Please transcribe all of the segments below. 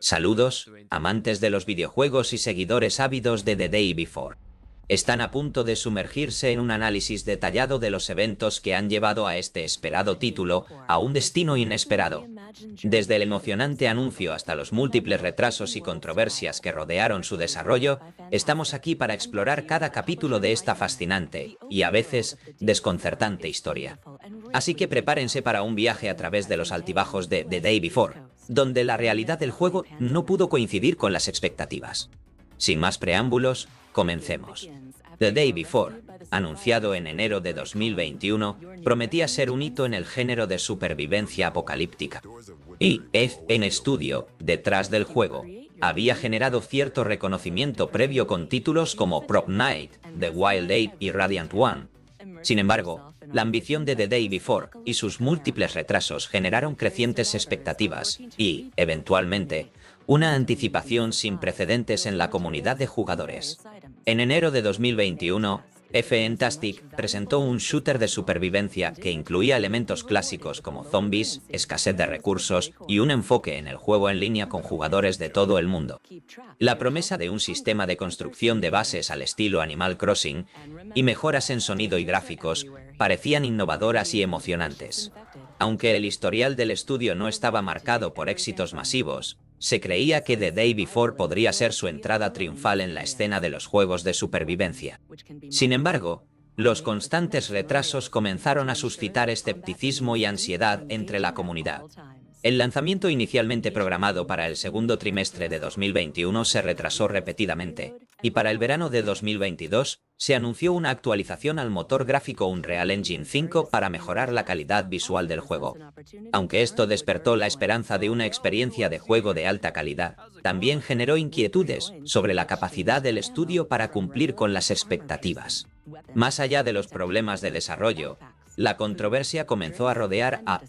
Saludos, amantes de los videojuegos y seguidores ávidos de The Day Before. Están a punto de sumergirse en un análisis detallado de los eventos que han llevado a este esperado título a un destino inesperado. Desde el emocionante anuncio hasta los múltiples retrasos y controversias que rodearon su desarrollo, estamos aquí para explorar cada capítulo de esta fascinante y a veces desconcertante historia. Así que prepárense para un viaje a través de los altibajos de The Day Before, donde la realidad del juego no pudo coincidir con las expectativas. Sin más preámbulos, comencemos. The Day Before, anunciado en enero de 2021, prometía ser un hito en el género de supervivencia apocalíptica. Y FN Studio, detrás del juego, había generado cierto reconocimiento previo con títulos como Prop Night, The Wild Eight y Radiant One. Sin embargo, la ambición de The Day Before y sus múltiples retrasos generaron crecientes expectativas y, eventualmente, una anticipación sin precedentes en la comunidad de jugadores. En enero de 2021, Fantastic presentó un shooter de supervivencia que incluía elementos clásicos como zombies, escasez de recursos y un enfoque en el juego en línea con jugadores de todo el mundo. La promesa de un sistema de construcción de bases al estilo Animal Crossing y mejoras en sonido y gráficos parecían innovadoras y emocionantes. Aunque el historial del estudio no estaba marcado por éxitos masivos, se creía que The Day Before podría ser su entrada triunfal en la escena de los juegos de supervivencia. Sin embargo, los constantes retrasos comenzaron a suscitar escepticismo y ansiedad entre la comunidad. El lanzamiento inicialmente programado para el segundo trimestre de 2021 se retrasó repetidamente, y para el verano de 2022, se anunció una actualización al motor gráfico Unreal Engine 5 para mejorar la calidad visual del juego. Aunque esto despertó la esperanza de una experiencia de juego de alta calidad, también generó inquietudes sobre la capacidad del estudio para cumplir con las expectativas. Más allá de los problemas de desarrollo, la controversia comenzó a rodear a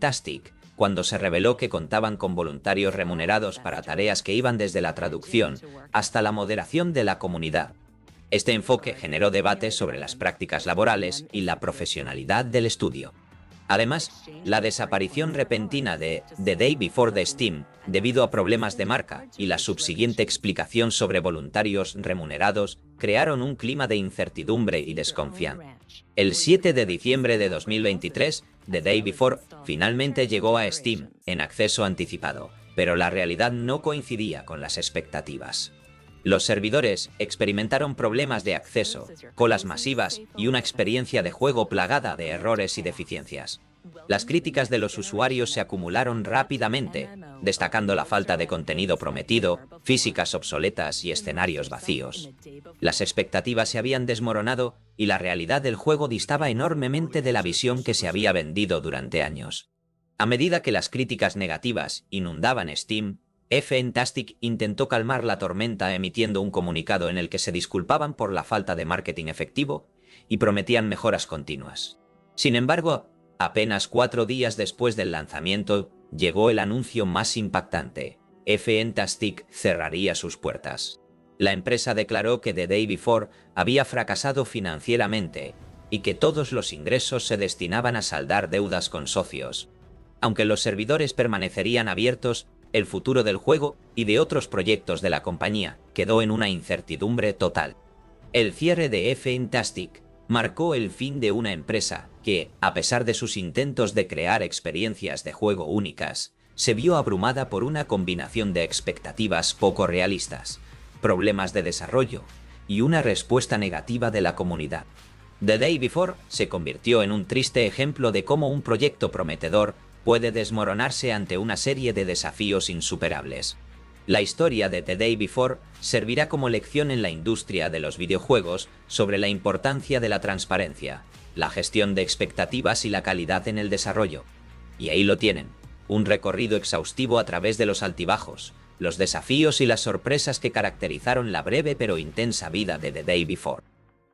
Tastic, cuando se reveló que contaban con voluntarios remunerados para tareas que iban desde la traducción hasta la moderación de la comunidad. Este enfoque generó debates sobre las prácticas laborales y la profesionalidad del estudio. Además, la desaparición repentina de The Day Before the Steam, debido a problemas de marca, y la subsiguiente explicación sobre voluntarios remunerados, crearon un clima de incertidumbre y desconfianza. El 7 de diciembre de 2023, The Day Before, finalmente llegó a Steam, en acceso anticipado, pero la realidad no coincidía con las expectativas. Los servidores experimentaron problemas de acceso, colas masivas y una experiencia de juego plagada de errores y deficiencias. Las críticas de los usuarios se acumularon rápidamente, destacando la falta de contenido prometido, físicas obsoletas y escenarios vacíos. Las expectativas se habían desmoronado y la realidad del juego distaba enormemente de la visión que se había vendido durante años. A medida que las críticas negativas inundaban Steam, F-Fantastic intentó calmar la tormenta emitiendo un comunicado en el que se disculpaban por la falta de marketing efectivo y prometían mejoras continuas. Sin embargo, Apenas cuatro días después del lanzamiento, llegó el anuncio más impactante. Tastic cerraría sus puertas. La empresa declaró que The Day Before había fracasado financieramente y que todos los ingresos se destinaban a saldar deudas con socios. Aunque los servidores permanecerían abiertos, el futuro del juego y de otros proyectos de la compañía quedó en una incertidumbre total. El cierre de Tastic marcó el fin de una empresa que, a pesar de sus intentos de crear experiencias de juego únicas, se vio abrumada por una combinación de expectativas poco realistas, problemas de desarrollo y una respuesta negativa de la comunidad. The Day Before se convirtió en un triste ejemplo de cómo un proyecto prometedor puede desmoronarse ante una serie de desafíos insuperables. La historia de The Day Before servirá como lección en la industria de los videojuegos sobre la importancia de la transparencia, la gestión de expectativas y la calidad en el desarrollo. Y ahí lo tienen, un recorrido exhaustivo a través de los altibajos, los desafíos y las sorpresas que caracterizaron la breve pero intensa vida de The Day Before.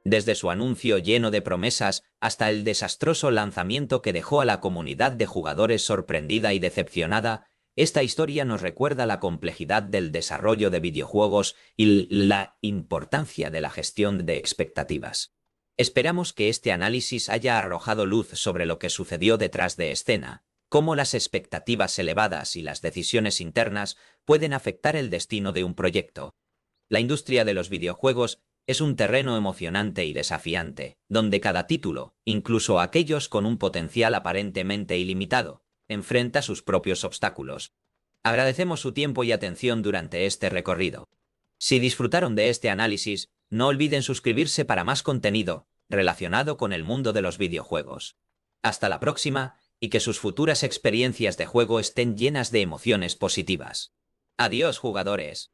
Desde su anuncio lleno de promesas hasta el desastroso lanzamiento que dejó a la comunidad de jugadores sorprendida y decepcionada, esta historia nos recuerda la complejidad del desarrollo de videojuegos y la importancia de la gestión de expectativas. Esperamos que este análisis haya arrojado luz sobre lo que sucedió detrás de escena, cómo las expectativas elevadas y las decisiones internas pueden afectar el destino de un proyecto. La industria de los videojuegos es un terreno emocionante y desafiante, donde cada título, incluso aquellos con un potencial aparentemente ilimitado, enfrenta sus propios obstáculos. Agradecemos su tiempo y atención durante este recorrido. Si disfrutaron de este análisis, no olviden suscribirse para más contenido relacionado con el mundo de los videojuegos. Hasta la próxima, y que sus futuras experiencias de juego estén llenas de emociones positivas. Adiós jugadores.